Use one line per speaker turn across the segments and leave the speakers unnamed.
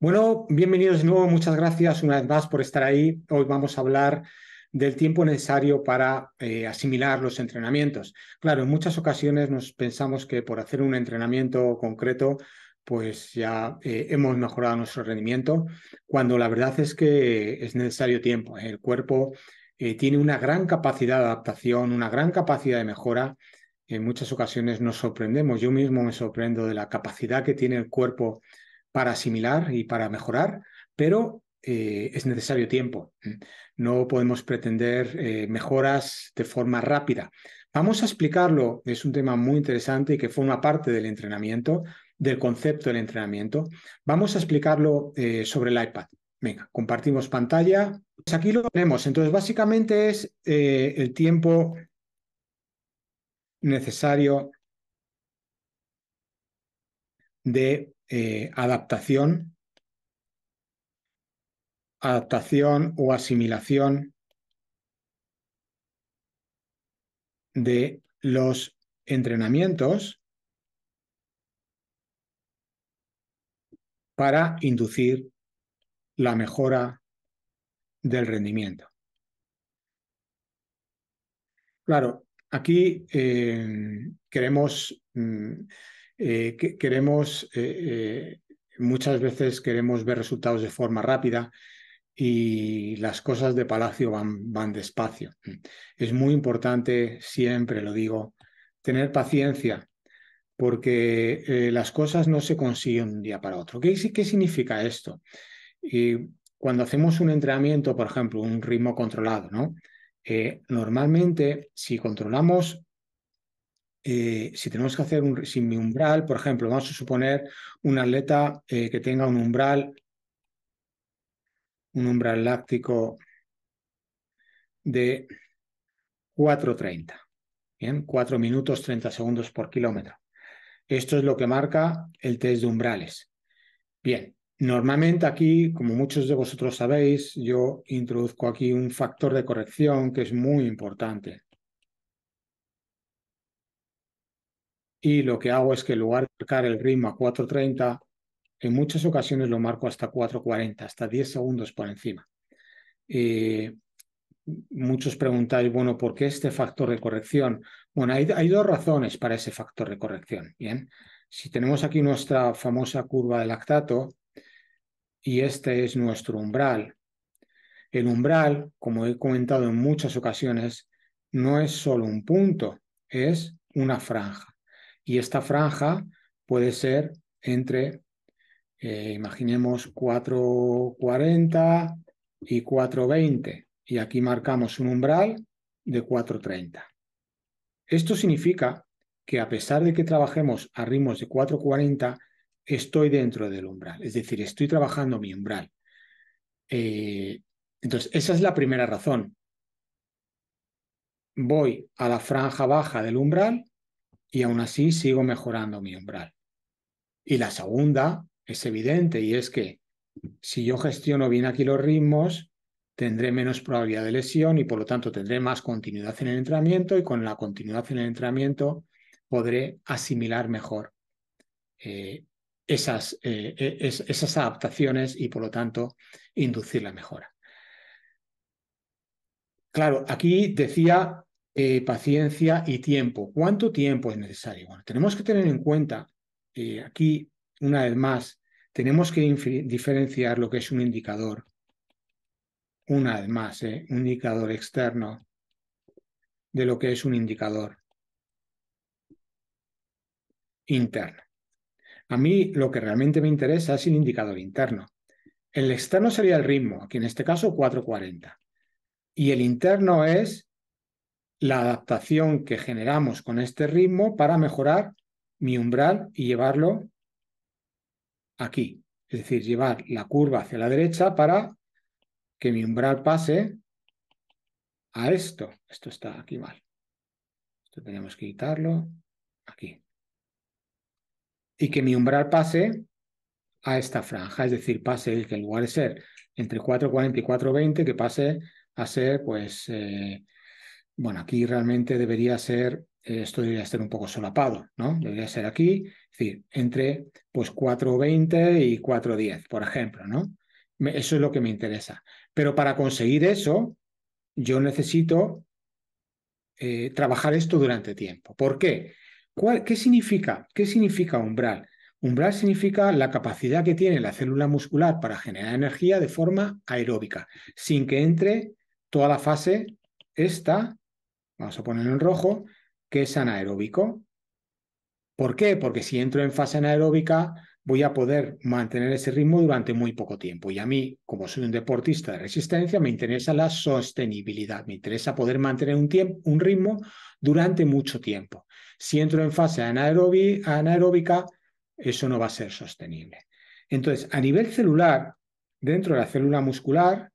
Bueno, bienvenidos de nuevo, muchas gracias una vez más por estar ahí. Hoy vamos a hablar del tiempo necesario para eh, asimilar los entrenamientos. Claro, en muchas ocasiones nos pensamos que por hacer un entrenamiento concreto, pues ya eh, hemos mejorado nuestro rendimiento, cuando la verdad es que es necesario tiempo. El cuerpo eh, tiene una gran capacidad de adaptación, una gran capacidad de mejora. En muchas ocasiones nos sorprendemos, yo mismo me sorprendo de la capacidad que tiene el cuerpo para asimilar y para mejorar, pero eh, es necesario tiempo. No podemos pretender eh, mejoras de forma rápida. Vamos a explicarlo, es un tema muy interesante y que forma parte del entrenamiento, del concepto del entrenamiento. Vamos a explicarlo eh, sobre el iPad. Venga, compartimos pantalla. Pues aquí lo tenemos. Entonces, básicamente es el tiempo necesario de eh, adaptación, adaptación o asimilación de los entrenamientos para inducir la mejora del rendimiento. Claro, aquí eh, queremos mm, eh, queremos, eh, eh, muchas veces queremos ver resultados de forma rápida y las cosas de Palacio van, despacio. Es muy importante, siempre lo digo, tener paciencia porque las cosas no se consiguen de un día para otro. ¿Qué, qué significa esto? Y cuando hacemos un entrenamiento, por ejemplo, un ritmo controlado, ¿no? normalmente, si controlamos eh, si tenemos que hacer un, si umbral, por ejemplo, vamos a suponer un atleta eh, que tenga un umbral, un umbral láctico de 4.30, ¿bien? 4 minutos 30 segundos por kilómetro. Esto es lo que marca el test de umbrales. Bien, Normalmente aquí, como muchos de vosotros sabéis, yo introduzco aquí un factor de corrección que es muy importante. y lo que hago es que en lugar de marcar el ritmo a 4.30, en muchas ocasiones lo marco hasta 4.40, hasta 10 segundos por encima. Eh, muchos preguntáis, bueno, ¿por qué este factor de corrección? Bueno, hay, dos razones para ese factor de corrección. Bien, si tenemos aquí nuestra famosa curva de lactato y este es nuestro umbral, el umbral, como he comentado en muchas ocasiones, no es solo un punto, es una franja. Y esta franja puede ser entre, eh, imaginemos, 4.40 y 4.20. Y aquí marcamos un umbral de 4.30. Esto significa que a pesar de que trabajemos a ritmos de 4.40, estoy dentro del umbral, es decir, estoy trabajando mi umbral. Eh, entonces, esa es la primera razón. Voy a la franja baja del umbral y aún así sigo mejorando mi umbral. Y la segunda es evidente y es que si yo gestiono bien aquí los ritmos, tendré menos probabilidad de lesión y por lo tanto tendré más continuidad en el entrenamiento y con la continuidad en el entrenamiento podré asimilar mejor eh, esas, eh, e, esas adaptaciones y por lo tanto inducir la mejora. Claro, aquí decía eh, paciencia y tiempo. ¿Cuánto tiempo es necesario? Bueno, tenemos que tener en cuenta, eh, aquí una vez más, tenemos que diferenciar lo que es un indicador, una vez más, eh, un indicador externo de lo que es un indicador interno. A mí lo que realmente me interesa es el indicador interno. El externo sería el ritmo, aquí en este caso 440. Y el interno es la adaptación que generamos con este ritmo para mejorar mi umbral y llevarlo aquí. Es decir, llevar la curva hacia la derecha para que mi umbral pase a esto. Esto está aquí mal. Esto tenemos que quitarlo aquí. Y que mi umbral pase a esta franja. Es decir, pase el que en lugar de ser entre 4,40 y 4,20, que pase a ser pues... Eh, bueno, aquí realmente debería ser, eh, esto debería ser un poco solapado, ¿no? Debería ser aquí, es decir, entre pues 4.20 y 4.10, por ejemplo, ¿no? Eso es lo que me interesa. Pero para conseguir eso, yo necesito eh, trabajar esto durante tiempo. ¿Por qué? ¿Qué significa? ¿Qué significa umbral? Umbral significa la capacidad que tiene la célula muscular para generar energía de forma aeróbica, sin que entre toda la fase esta vamos a poner en rojo, que es anaeróbico. ¿Por qué? Porque si entro en fase anaeróbica voy a poder mantener ese ritmo durante muy poco tiempo. Y a mí, como soy un deportista de resistencia, me interesa la sostenibilidad, me interesa poder mantener un, un ritmo durante mucho tiempo. Si entro en fase anaeróbica, eso no va a ser sostenible. Entonces, a nivel celular, dentro de la célula muscular,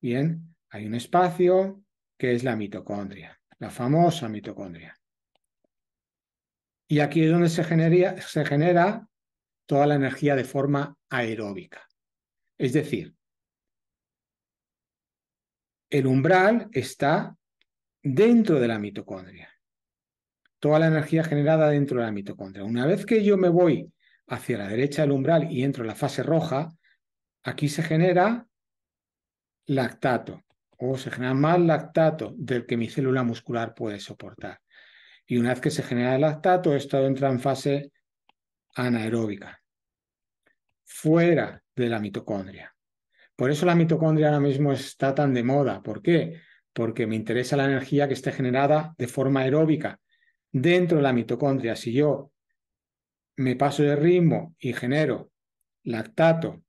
bien, hay un espacio que es la mitocondria la famosa mitocondria. Y aquí es donde se, genera, se genera toda la energía de forma aeróbica. Es decir, el umbral está dentro de la mitocondria. Toda la energía generada dentro de la mitocondria. Una vez que yo me voy hacia la derecha del umbral y entro en la fase roja, aquí se genera lactato, o se genera más lactato del que mi célula muscular puede soportar. Y una vez que se genera el lactato, esto entra en fase anaeróbica, fuera de la mitocondria. Por eso la mitocondria ahora mismo está tan de moda. ¿Por qué? Porque me interesa la energía que esté generada de forma aeróbica dentro de la mitocondria. Si yo me paso de ritmo y genero lactato,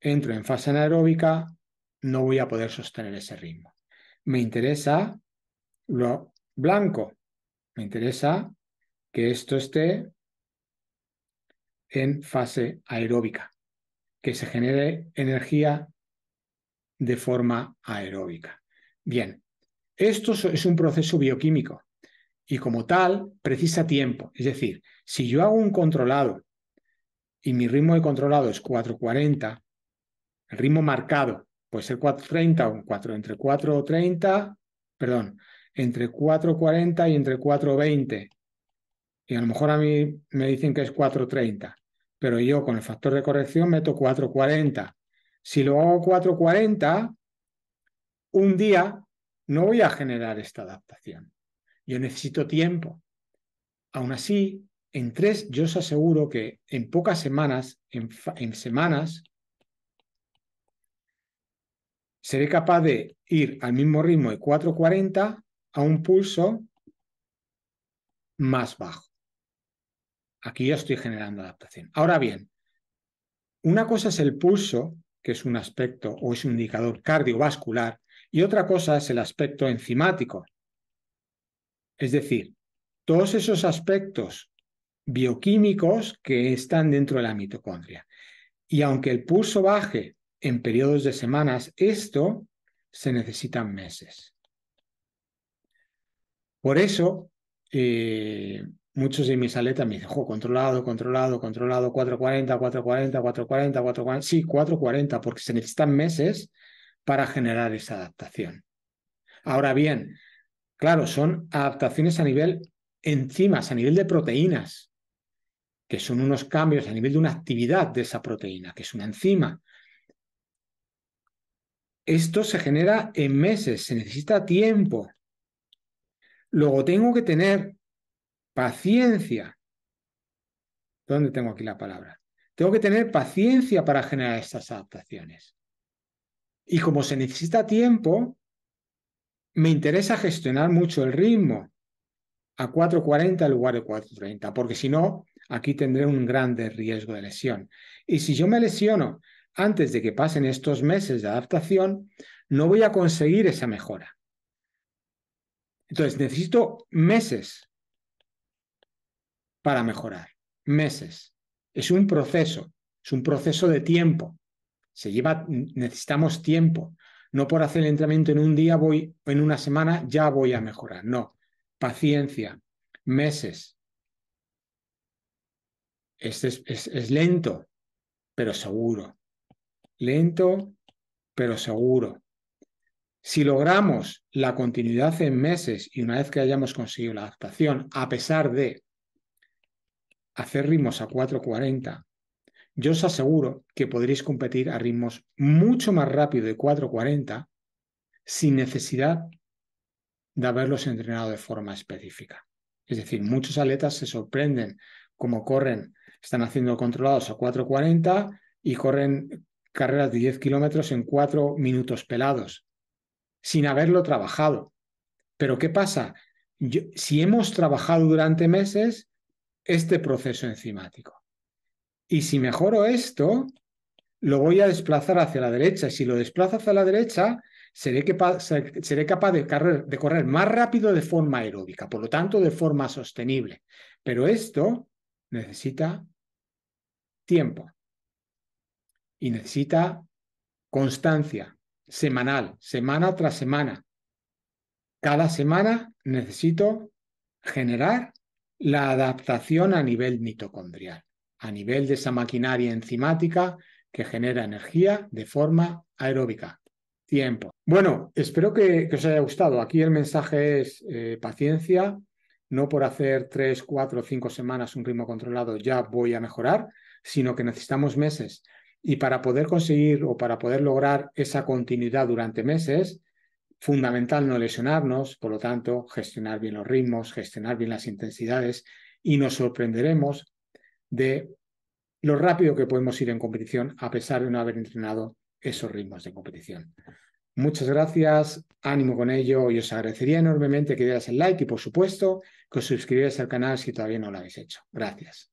entro en fase anaeróbica, no voy a poder sostener ese ritmo. Me interesa lo blanco. Me interesa que esto esté en fase aeróbica, que se genere energía de forma aeróbica. Bien, esto es un proceso bioquímico y como tal precisa tiempo. Es decir, si yo hago un controlado y mi ritmo de controlado es 440, el ritmo marcado puede ser 4.30 o 4, entre 4.30, perdón, entre 4.40 y entre 4.20. Y a lo mejor a mí me dicen que es 4.30, pero yo con el factor de corrección meto 4.40. Si lo hago 4.40, un día no voy a generar esta adaptación. Yo necesito tiempo. Aún así, en tres, yo os aseguro que en pocas semanas, en semanas, seré capaz de ir al mismo ritmo de 4.40 a un pulso más bajo. Aquí ya estoy generando adaptación. Ahora bien, una cosa es el pulso, que es un aspecto o es un indicador cardiovascular, y otra cosa es el aspecto enzimático. Es decir, todos esos aspectos bioquímicos que están dentro de la mitocondria. Y aunque el pulso baje en periodos de semanas, esto se necesitan meses. Por eso, eh, muchos de mis aletas me dicen, controlado, controlado, controlado, 440, 440, 440, 440, sí, 440, porque se necesitan meses para generar esa adaptación. Ahora bien, claro, son adaptaciones a nivel enzimas, a nivel de proteínas, que son unos cambios a nivel de una actividad de esa proteína, que es una enzima. Esto se genera en meses, se necesita tiempo. Luego tengo que tener paciencia. ¿Dónde tengo aquí la palabra? Tengo que tener paciencia para generar estas adaptaciones. Y como se necesita tiempo, me interesa gestionar mucho el ritmo a 4.40 en lugar de 4.30, porque si no, aquí tendré un grande riesgo de lesión. Y si yo me lesiono antes de que pasen estos meses de adaptación, no voy a conseguir esa mejora. Entonces, necesito meses para mejorar. Meses. Es un proceso, es un proceso de tiempo. Se lleva, necesitamos tiempo. No por hacer el entrenamiento en un día, voy, en una semana ya voy a mejorar. No. Paciencia, meses. Este es lento, pero seguro lento pero seguro. Si logramos la continuidad en meses y una vez que hayamos conseguido la adaptación, a pesar de hacer ritmos a 4.40, yo os aseguro que podréis competir a ritmos mucho más rápido de 4.40 sin necesidad de haberlos entrenado de forma específica. Es decir, muchos atletas se sorprenden como corren, están haciendo controlados a 4.40 y corren carreras de 10 kilómetros en cuatro minutos pelados, sin haberlo trabajado. Pero ¿qué pasa? si hemos trabajado durante meses este proceso enzimático, y si mejoro esto, lo voy a desplazar hacia la derecha. Si lo desplazo hacia la derecha, seré, capaz, de, de correr más rápido de forma aeróbica, por lo tanto, de forma sostenible. Pero esto necesita tiempo y necesita constancia semanal, semana tras semana. Cada semana necesito generar la adaptación a nivel mitocondrial, a nivel de esa maquinaria enzimática que genera energía de forma aeróbica. Tiempo. Bueno, espero que, os haya gustado. Aquí el mensaje es eh, paciencia. No por hacer tres, cuatro, cinco semanas un ritmo controlado ya voy a mejorar, sino que necesitamos meses y para poder conseguir o para poder lograr esa continuidad durante meses, fundamental no lesionarnos, por lo tanto, gestionar bien los ritmos, gestionar bien las intensidades y nos sorprenderemos de lo rápido que podemos ir en competición a pesar de no haber entrenado esos ritmos de competición. Muchas gracias, ánimo con ello y os agradecería enormemente que dieras el like y por supuesto que os suscribierais al canal si todavía no lo habéis hecho. Gracias.